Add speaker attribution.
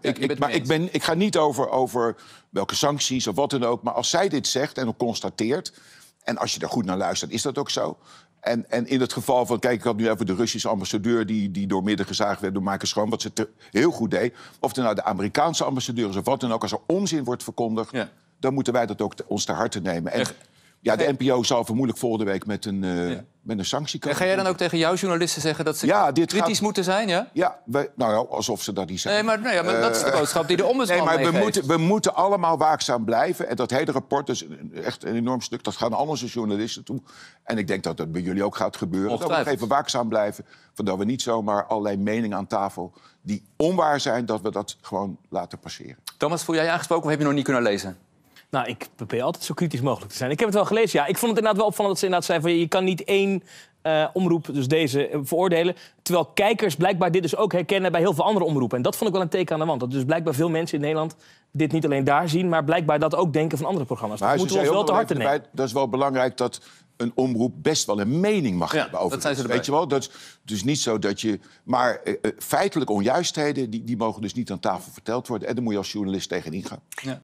Speaker 1: ik, maar ik, ben, ik ga niet over, over welke sancties of wat dan ook. Maar als zij dit zegt en constateert. En als je daar goed naar luistert, is dat ook zo. En, en, in het geval van, kijk, ik had nu even de Russische ambassadeur... die, die door midden gezaagd werd door Michael Schoon, wat ze heel goed deed. Of dan nou de Amerikaanse ambassadeur is of wat dan ook... als er onzin wordt verkondigd, dan moeten wij dat ook te, ons ter harte nemen. En, ja, de NPO zal vermoedelijk volgende week met een, eh, met een sanctie komen. En ga jij dan ook tegen jouw journalisten zeggen dat ze ja, dit kritisch moeten zijn? Ja, ja wij, nou ja, alsof ze dat niet zijn. Nee, maar, nou maar dat is de eh, boodschap die de ombudsman Nee, maar we moeten, we moeten allemaal waakzaam blijven. En dat hele rapport is echt een enorm stuk. Dat gaan al onze journalisten toe. En ik denk dat dat bij jullie ook gaat gebeuren. Dat we even waakzaam blijven. voordat dat we niet zomaar allerlei meningen aan tafel die onwaar zijn... dat we dat gewoon laten passeren.
Speaker 2: Thomas, voel jij aangesproken of heb je nog niet kunnen lezen? Nou, ik probeer altijd zo kritisch mogelijk te zijn. Ik heb het wel gelezen, ja. Ik vond het inderdaad wel opvallend dat ze inderdaad zei van... je kan niet één eh, omroep, dus deze, eh, veroordelen. Terwijl kijkers blijkbaar dit dus ook herkennen bij heel veel andere omroepen. En dat vond ik wel een teken aan de wand. Dat dus blijkbaar veel mensen in Nederland dit niet alleen daar zien... maar blijkbaar dat ook denken van andere programma's. Maar dat moeten ze ons wel te harte nemen.
Speaker 1: Dat is wel belangrijk dat een omroep best wel een mening mag ja, hebben over dat zijn ze Weet je wel? Dat is dus niet zo dat je... Maar eh, feitelijke feitelijk onjuistheden, die, die mogen dus niet aan tafel verteld worden. En daar moet je als journalist tegen gaan. Ja.